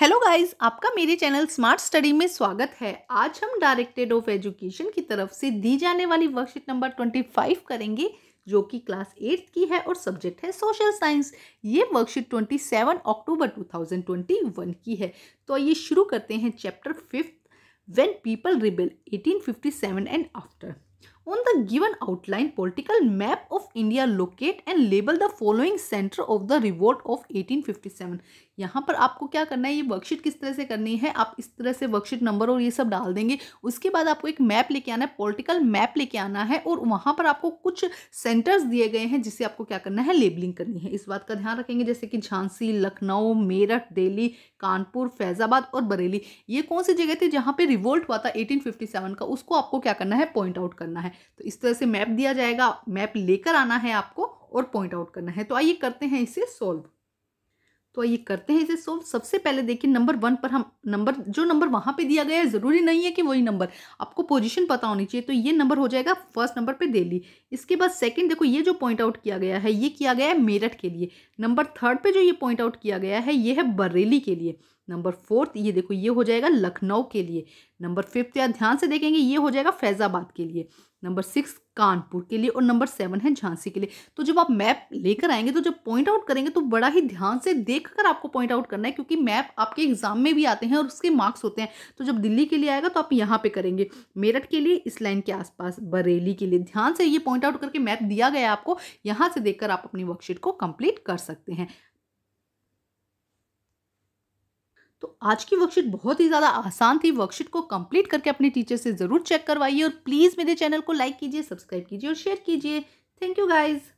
Hello guys आपका मेरे channel smart study में स्वागत है आज हम डायरेक्टेड ऑफ एजुकेशन की तरफ से दी जाने वाली वर्कशीट नंबर 25 करेंगे जो कि क्लास एट्थ की है और सब्जेक्ट है सोशल साइंस ये वर्कशीट 27 अक्टूबर 2021 की है तो ये शुरू करते हैं chapter fifth when people rebel 1857 and after On the given outline, political map of India locate and label the following center of the revolt of 1857. यहाँ पर आपको क्या करना है ये वर्कशीट किस तरह से करनी है आप इस तरह से वर्कशीट नंबर और ये सब डाल देंगे उसके बाद आपको एक मैप लेके आना है पोलिटिकल मैप लेके आना है और वहाँ पर आपको कुछ सेंटर्स दिए गए हैं जिसे आपको क्या करना है लेबलिंग करनी है इस बात का ध्यान रखेंगे जैसे कि झांसी लखनऊ मेरठ दिल्ली कानपुर फैज़ाबाद और बरेली ये कौन सी जगह थी जहाँ पर रिवोल्ट हुआ था एटीन का उसको आपको क्या करना है पॉइंट आउट करना है तो इस तरह से मैप दिया जाएगा मैप लेकर आना है आपको और पॉइंट आउट करना है तो आइए करते हैं इसे सॉल्व तो आइए करते हैं इसे सोल्व सबसे पहले देखिए नंबर वन पर हम नंबर जो नंबर वहाँ पे दिया गया है ज़रूरी नहीं है कि वही नंबर आपको पोजीशन पता होनी चाहिए तो ये नंबर हो जाएगा फर्स्ट नंबर पे दिल्ली इसके बाद सेकंड देखो ये जो पॉइंट आउट किया गया है ये किया गया है मेरठ के लिए नंबर थर्ड पर जो ये पॉइंट आउट किया गया है ये है बरेली के लिए नंबर फोर्थ ये देखो ये हो जाएगा लखनऊ के लिए नंबर फिफ्थ या ध्यान से देखेंगे ये हो जाएगा फैज़ाबाद के लिए नंबर सिक्स कानपुर के लिए और नंबर सेवन है झांसी के लिए तो जब आप मैप लेकर आएंगे तो जब पॉइंट आउट करेंगे तो बड़ा ही ध्यान से देख कर आपको पॉइंट आउट करना है क्योंकि मैप आपके एग्जाम में भी आते हैं और उसके मार्क्स होते हैं तो जब दिल्ली के लिए आएगा तो आप यहाँ पे करेंगे मेरठ के लिए इस लाइन के आसपास बरेली के लिए ध्यान से ये पॉइंट आउट करके मैप दिया गया आपको यहाँ से देख आप अपनी वर्कशीट को कंप्लीट कर सकते हैं तो आज की वर्कशीट बहुत ही ज़्यादा आसान थी वर्कशीट को कंप्लीट करके अपने टीचर से ज़रूर चेक करवाइए और प्लीज़ मेरे चैनल को लाइक कीजिए सब्सक्राइब कीजिए और शेयर कीजिए थैंक यू गाइज़